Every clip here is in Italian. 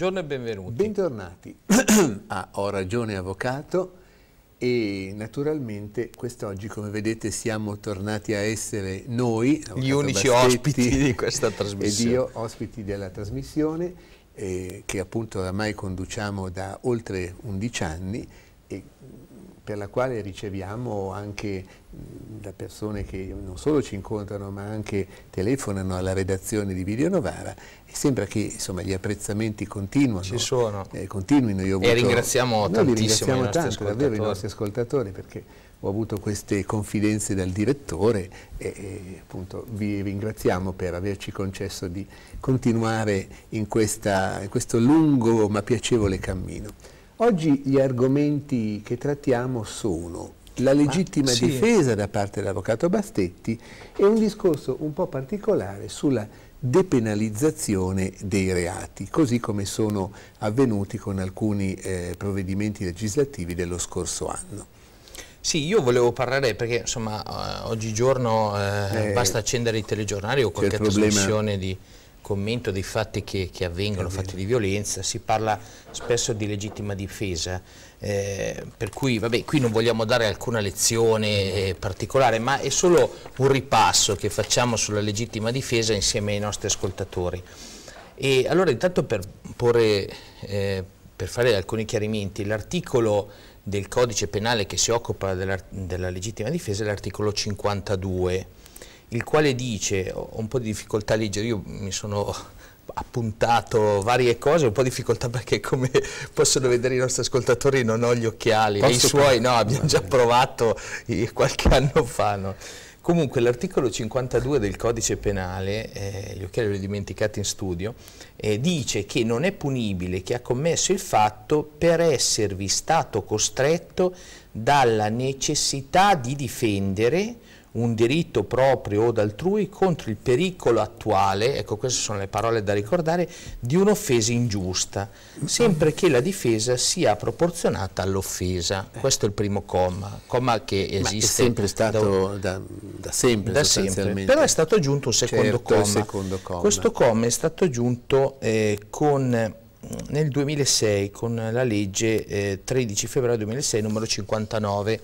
Buongiorno e benvenuti. Bentornati a ah, Ho ragione avvocato e naturalmente quest'oggi come vedete siamo tornati a essere noi gli unici Bassetti, ospiti di questa trasmissione ed io ospiti della trasmissione eh, che appunto oramai conduciamo da oltre 11 anni e per la quale riceviamo anche da persone che non solo ci incontrano ma anche telefonano alla redazione di Video Novara e sembra che insomma, gli apprezzamenti continuano. Ci sono. Eh, continuino. Io avuto, e ringraziamo tantissimo ringraziamo i tanto, davvero i nostri ascoltatori perché ho avuto queste confidenze dal direttore e, e appunto vi ringraziamo per averci concesso di continuare in, questa, in questo lungo ma piacevole cammino. Oggi gli argomenti che trattiamo sono la legittima Ma, sì. difesa da parte dell'avvocato Bastetti e un discorso un po' particolare sulla depenalizzazione dei reati, così come sono avvenuti con alcuni eh, provvedimenti legislativi dello scorso anno. Sì, io volevo parlare perché insomma eh, oggigiorno eh, eh, basta accendere il telegiornale o qualche trasmissione di, commento dei fatti che, che avvengono, fatti di violenza, si parla spesso di legittima difesa, eh, per cui vabbè, qui non vogliamo dare alcuna lezione eh, particolare, ma è solo un ripasso che facciamo sulla legittima difesa insieme ai nostri ascoltatori. E allora intanto per, porre, eh, per fare alcuni chiarimenti, l'articolo del codice penale che si occupa della, della legittima difesa è l'articolo 52 il quale dice, ho un po' di difficoltà a leggere, io mi sono appuntato varie cose, un po' di difficoltà perché come possono vedere i nostri ascoltatori non ho gli occhiali, Posso e i suoi no, abbiamo già provato qualche anno fa. No? Comunque l'articolo 52 del codice penale, eh, gli occhiali li ho dimenticati in studio, eh, dice che non è punibile chi ha commesso il fatto per esservi stato costretto dalla necessità di difendere un diritto proprio o d'altrui contro il pericolo attuale, ecco queste sono le parole da ricordare, di un'offesa ingiusta, sempre che la difesa sia proporzionata all'offesa. Questo è il primo comma, comma che esiste. Ma è sempre stato da, da, da sempre, da sempre. Però è stato aggiunto un certo, secondo, certo, comma. secondo comma. Questo comma è stato aggiunto eh, con nel 2006 con la legge eh, 13 febbraio 2006 numero 59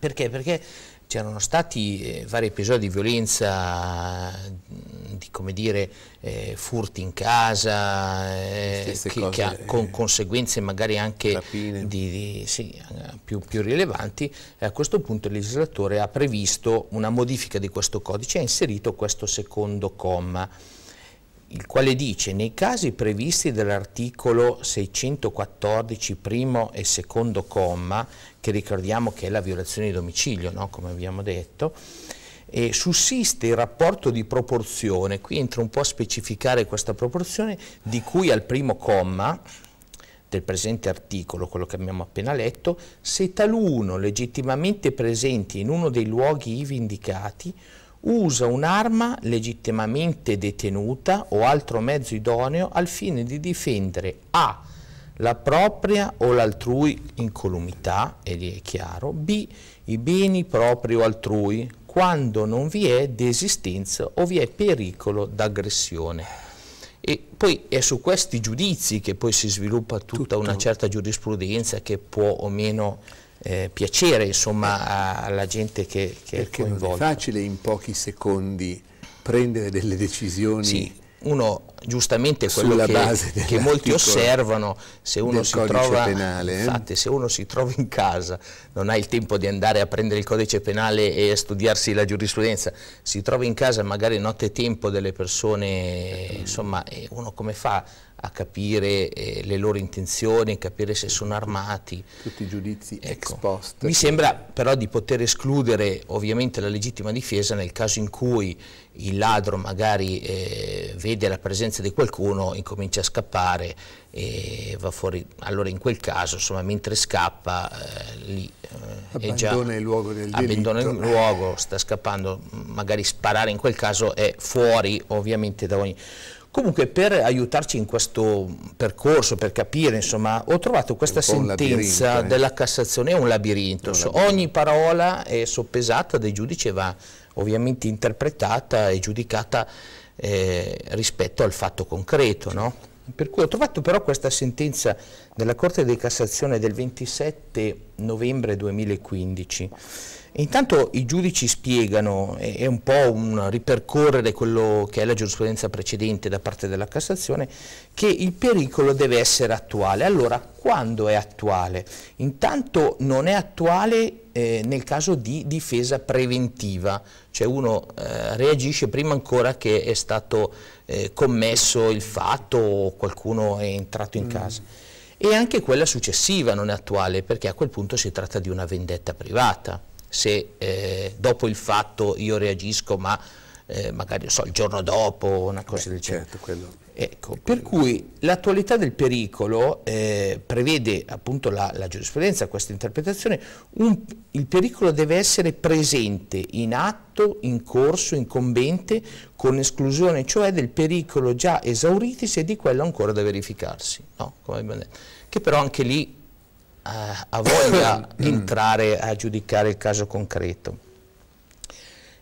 perché? Perché c'erano stati eh, vari episodi di violenza, di come dire, eh, furti in casa, eh, che, che ha, eh, con conseguenze magari anche di, di, sì, più, più, rilevanti, a questo punto il legislatore ha previsto una modifica di questo codice e ha inserito questo secondo comma il quale dice nei casi previsti dall'articolo 614 primo e secondo comma, che ricordiamo che è la violazione di domicilio, no? come abbiamo detto, e sussiste il rapporto di proporzione, qui entro un po' a specificare questa proporzione, di cui al primo comma del presente articolo, quello che abbiamo appena letto, se taluno legittimamente presente in uno dei luoghi ivi indicati, usa un'arma legittimamente detenuta o altro mezzo idoneo al fine di difendere a la propria o l'altrui incolumità, e lì è chiaro, b i beni propri o altrui, quando non vi è desistenza o vi è pericolo d'aggressione. E poi è su questi giudizi che poi si sviluppa tutta Tutto. una certa giurisprudenza che può o meno eh, piacere insomma, alla gente che, che è coinvolta. Non è facile in pochi secondi prendere delle decisioni. Sì, uno giustamente quello che, che molti osservano, se uno, si trova, penale, eh? infatti, se uno, si trova, in casa, non ha il tempo di andare a prendere il codice penale e a studiarsi la giurisprudenza, si trova in casa magari notte tempo delle persone, insomma, e uno come fa a capire eh, le loro intenzioni, capire se sono armati. Tutti i giudizi ecco. ex post. Mi sembra però di poter escludere ovviamente la legittima difesa nel caso in cui il ladro magari eh, vede la presenza di qualcuno, incomincia a scappare e va fuori. Allora in quel caso, insomma, mentre scappa, eh, lì eh, abbandona il luogo del abbandona il luogo, sta scappando, magari sparare in quel caso è fuori ovviamente da ogni Comunque per aiutarci in questo percorso, per capire, insomma, ho trovato questa sentenza eh. della Cassazione, è un labirinto, un labirinto. ogni parola è soppesata dai giudici e va ovviamente interpretata e giudicata eh, rispetto al fatto concreto. No? Per cui ho trovato però questa sentenza della Corte di Cassazione del 27 novembre 2015 intanto i giudici spiegano, è, è un po' un ripercorrere quello che è la giurisprudenza precedente da parte della Cassazione, che il pericolo deve essere attuale. Allora, quando è attuale? Intanto non è attuale eh, nel caso di difesa preventiva, cioè uno eh, reagisce prima ancora che è stato eh, commesso il fatto o qualcuno è entrato in mm. casa. E anche quella successiva non è attuale perché a quel punto si tratta di una vendetta privata se eh, dopo il fatto io reagisco ma eh, magari so, il giorno dopo una cosa Beh, del genere. Certo, quello... Ecco, per cui l'attualità del pericolo eh, prevede appunto la, la giurisprudenza, questa interpretazione, un, il pericolo deve essere presente in atto, in corso, incombente, con esclusione cioè del pericolo già esauritisi e di quello ancora da verificarsi, no? che però anche lì eh, ha voglia di mm. entrare a giudicare il caso concreto.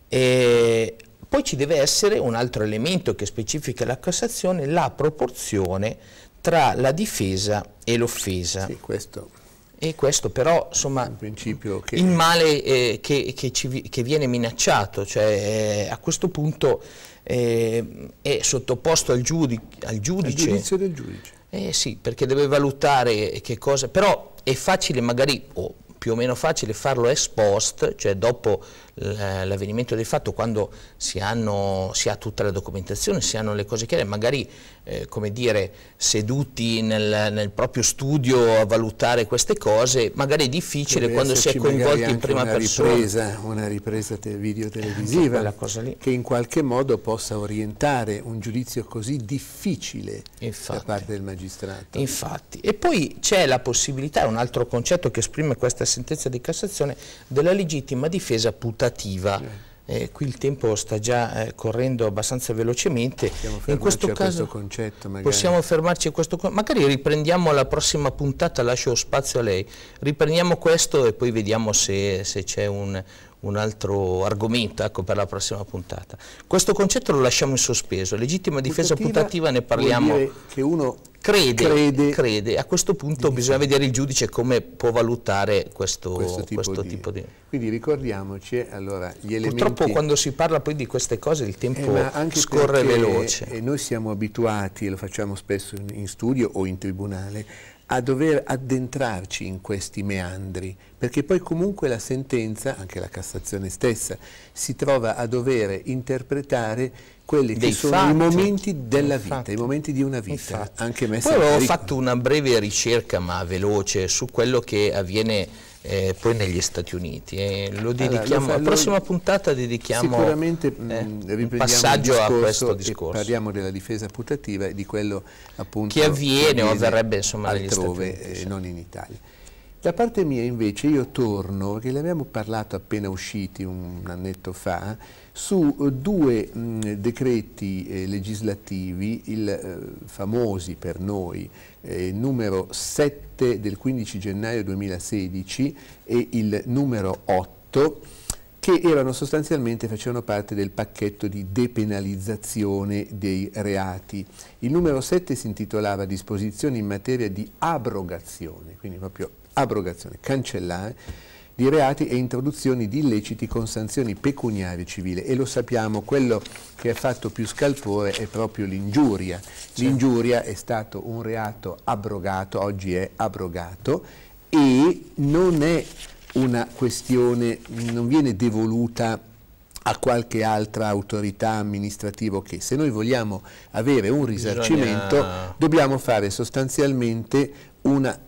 E poi ci deve essere un altro elemento che specifica la Cassazione, la proporzione tra la difesa e l'offesa. Sì, questo. E questo però, insomma, che... il male eh, che, che, ci, che, viene minacciato, cioè eh, a questo punto eh, è sottoposto al, giudi al giudice. Al giudizio del giudice eh sì, perché deve valutare che cosa, però è facile magari, o più o meno facile farlo ex post, cioè dopo l'avvenimento del fatto, quando si, hanno, si, ha tutta la documentazione, si hanno le cose chiare, magari eh, come dire, seduti nel, nel, proprio studio a valutare queste cose, magari è difficile quando si è coinvolti in prima una persona. Ripresa, una ripresa te video eh, televisiva eh, che in qualche modo possa orientare un giudizio così difficile Infatti. da parte del magistrato. Infatti. E poi c'è la possibilità, un altro concetto che esprime questa sentenza di Cassazione della legittima difesa putativa. Sì. Eh, qui il tempo sta già eh, correndo abbastanza velocemente. In questo caso questo concetto, possiamo fermarci a questo concetto. Magari riprendiamo la prossima puntata, lascio spazio a lei. Riprendiamo questo e poi vediamo se, se c'è un, un, altro argomento ecco, per la prossima puntata. Questo concetto lo lasciamo in sospeso. Legittima difesa putativa, putativa ne parliamo. Vuol dire che uno Crede, crede. crede. A questo punto di bisogna vedere il giudice come può valutare questo, questo, tipo, questo di... tipo, di... Quindi ricordiamoci allora gli elementi... Purtroppo quando si parla poi di queste cose il tempo eh, scorre veloce. E eh, noi siamo abituati, lo facciamo spesso in studio o in tribunale, a dover addentrarci in questi meandri, perché poi comunque la sentenza, anche la Cassazione stessa, si trova a dover interpretare quelli che sono fatti. i momenti della vita, Infatti. i momenti di una vita. Infatti. Anche me Poi ho ricco. fatto una breve ricerca, ma veloce, su quello che avviene eh, poi negli Stati Uniti. Eh, lo dedichiamo, alla allora, prossima puntata dedichiamo sicuramente, eh, mm, un passaggio a questo discorso. Parliamo della difesa putativa e di quello appunto che avviene, che avviene o avverrebbe insomma altrove, negli Stati Uniti, eh, non in Italia. Da parte mia invece io torno, che ne abbiamo parlato appena usciti un annetto fa, su eh, due mh, decreti eh, legislativi, il, eh, famosi per noi, eh, numero 7 del 15 gennaio 2016 e il numero 8, che erano sostanzialmente, facevano parte del pacchetto di depenalizzazione dei reati. Il numero 7 si intitolava Disposizioni in materia di abrogazione, quindi proprio abrogazione, cancellare di reati e introduzioni di illeciti con sanzioni pecuniarie civili e lo sappiamo, quello che ha fatto più scalpore è proprio l'ingiuria. L'ingiuria è stato un reato abrogato, oggi è abrogato e non è una questione, non viene devoluta a qualche altra autorità amministrativa che se noi vogliamo avere un risarcimento Bisogna... dobbiamo fare sostanzialmente una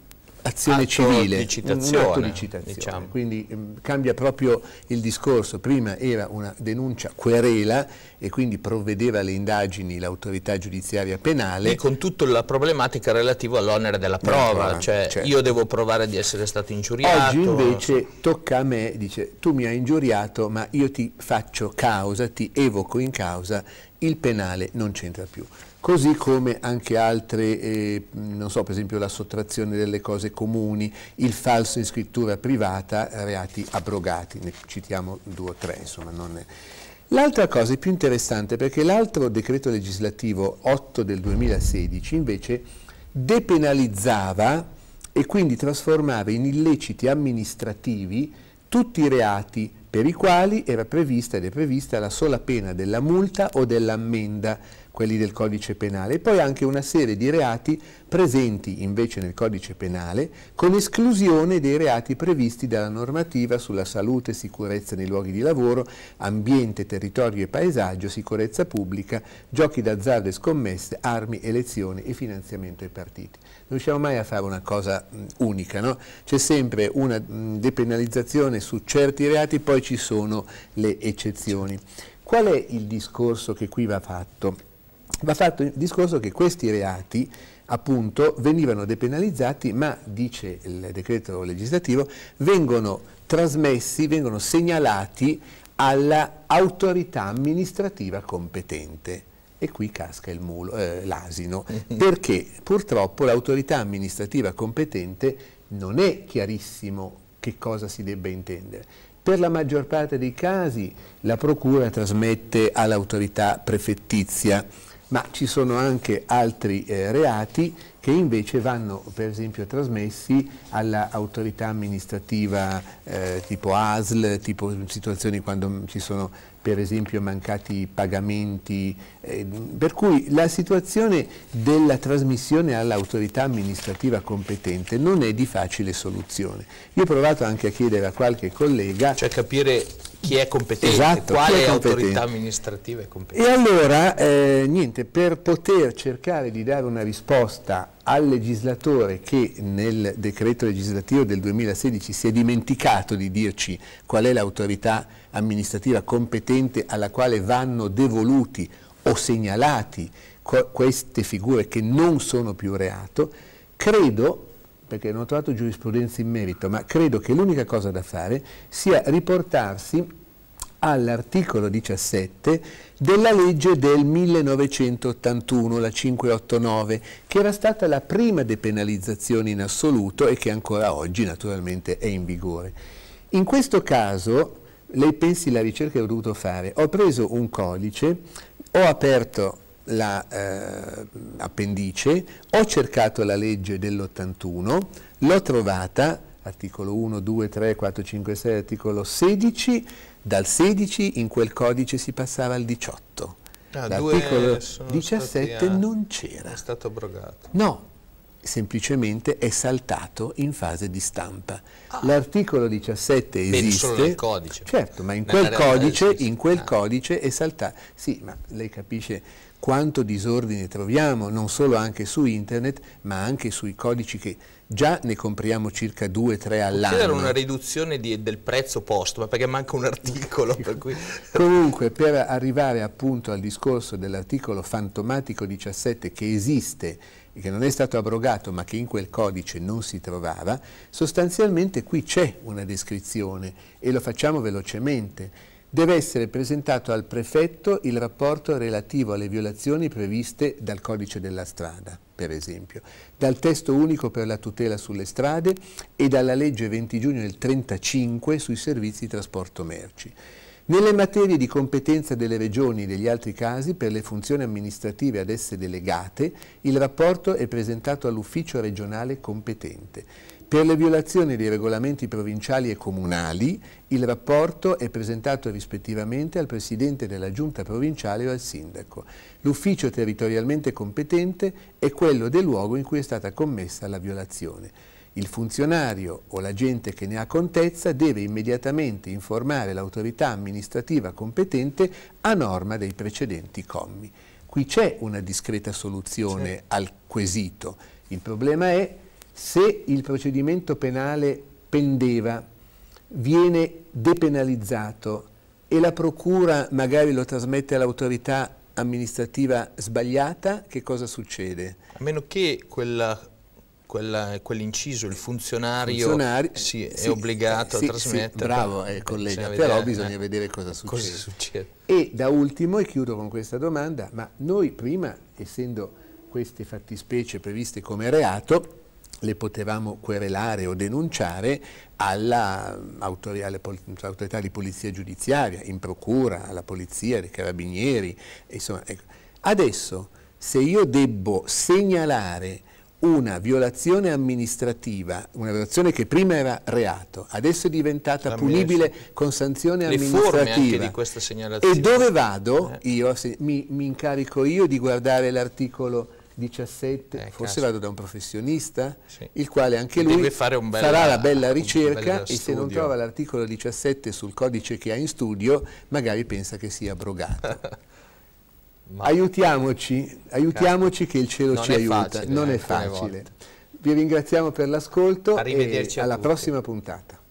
azione atto civile, di citazione, un atto di citazione. Diciamo. Quindi mh, ehm, cambia proprio il discorso. Prima era una denuncia querela e quindi provvedeva alle indagini l'autorità giudiziaria penale. E con tutta la problematica relativa all'onere della prova, no, cioè certo. io devo provare di essere stato ingiuriato. Oggi invece tocca a me, dice tu mi hai ingiuriato ma io ti faccio causa, ti evoco in causa, il penale non c'entra più così come anche altre, eh, non so, per esempio la sottrazione delle cose comuni, il falso in scrittura privata, reati abrogati, ne citiamo due o tre, insomma, non è... L'altra cosa è più interessante perché l'altro decreto legislativo 8 del 2016 invece depenalizzava e quindi trasformava in illeciti amministrativi tutti i reati per i quali era prevista ed è prevista la sola pena della multa o dell'ammenda quelli del codice penale, e poi anche una serie di reati presenti invece nel codice penale, con esclusione dei reati previsti dalla normativa sulla salute e sicurezza nei luoghi di lavoro, ambiente, territorio e paesaggio, sicurezza pubblica, giochi d'azzardo e scommesse, armi, elezioni e finanziamento ai partiti. Non riusciamo mai a fare una cosa mm, unica, no? c'è sempre una mm, depenalizzazione su certi reati, poi ci sono le eccezioni. Qual è il discorso che qui va fatto? va fatto il discorso che questi reati appunto venivano depenalizzati ma, dice il decreto legislativo, vengono trasmessi, vengono segnalati all'autorità amministrativa competente. E qui casca eh, l'asino, eh, perché purtroppo l'autorità amministrativa competente non è chiarissimo che cosa si debba intendere. Per la maggior parte dei casi la procura trasmette all'autorità prefettizia ma ci sono anche altri eh, reati che invece vanno per esempio trasmessi all'autorità amministrativa eh, tipo ASL, tipo situazioni quando ci sono per esempio mancati pagamenti, eh, per cui la situazione della trasmissione all'autorità amministrativa competente non è di facile soluzione. Io ho provato anche a chiedere a qualche collega... Cioè capire chi è competente, esatto, quale è competente. autorità amministrativa è competente. E allora, eh, niente, per poter cercare di dare una risposta al legislatore che nel decreto legislativo del 2016 si è dimenticato di dirci qual è l'autorità amministrativa competente alla quale vanno devoluti o segnalati queste figure che non sono più reato, credo perché non ho trovato giurisprudenza in merito, ma credo che l'unica cosa da fare sia riportarsi all'articolo 17 della legge del 1981, la 589, che era stata la prima depenalizzazione in assoluto e che ancora oggi naturalmente è in vigore. In questo caso, lei pensi la ricerca che ho dovuto fare, ho preso un codice, ho aperto l'appendice, la, eh, ho cercato la legge dell'81, l'ho trovata, articolo 1, 2, 3, 4, 5, 6, articolo 16, dal 16 in quel codice si passava al 18. Ah, L'articolo 17 stati, eh, non c'era. È stato abrogato. No, semplicemente è saltato in fase di stampa. Ah. L'articolo 17 esiste. Beh, solo nel codice. Certo, ma in quel, codice, in quel ah. codice è saltato. Sì, ma lei capisce quanto disordine troviamo, non solo anche su internet, ma anche sui codici che già ne compriamo circa 2-3 all'anno. C'era una riduzione di, del prezzo posto, ma perché manca un articolo. per cui... Comunque, per arrivare appunto al discorso dell'articolo fantomatico 17 che esiste che non è stato abrogato ma che in quel codice non si trovava, sostanzialmente qui c'è una descrizione e lo facciamo velocemente. Deve essere presentato al prefetto il rapporto relativo alle violazioni previste dal codice della strada, per esempio, dal testo unico per la tutela sulle strade e dalla legge 20 giugno del 35 sui servizi di trasporto merci. Nelle materie di competenza delle regioni e degli altri casi, per le funzioni amministrative ad esse delegate, il rapporto è presentato all'ufficio regionale competente. Per le violazioni dei regolamenti provinciali e comunali, il rapporto è presentato rispettivamente al Presidente della Giunta provinciale o al Sindaco. L'ufficio territorialmente competente è quello del luogo in cui è stata commessa la violazione il funzionario o l'agente che ne ha contezza deve immediatamente informare l'autorità amministrativa competente a norma dei precedenti commi. Qui c'è una discreta soluzione certo. al quesito. Il problema è se il procedimento penale pendeva, viene depenalizzato e la procura magari lo trasmette all'autorità amministrativa sbagliata, che cosa succede? A meno che quella quella, quell'inciso, il funzionario, funzionario sì, sì, è obbligato sì, a trasmettere. bravo eh, collega, bisogna però vedere, eh, bisogna vedere cosa succede. cosa succede. E da ultimo, e chiudo con questa domanda, ma noi prima, essendo queste fattispecie previste come reato, le potevamo querelare o denunciare all'autorità di polizia giudiziaria, in procura, alla polizia, ai carabinieri. Insomma, ecco. Adesso, se io debbo segnalare una violazione amministrativa, una violazione che prima era reato, adesso è diventata punibile con sanzione Le amministrativa. E dove vado eh. io? Mi, mi, incarico io di guardare l'articolo 17, eh, forse caso. vado da un professionista, sì. il quale anche lui bella, farà la bella ricerca e se non trova l'articolo 17 sul codice che ha in studio, magari pensa che sia abrogato. Ma... Aiutiamoci, aiutiamoci che il cielo ci aiuta, facile, non eh, è facile. Vi ringraziamo per l'ascolto e alla tutti. prossima puntata.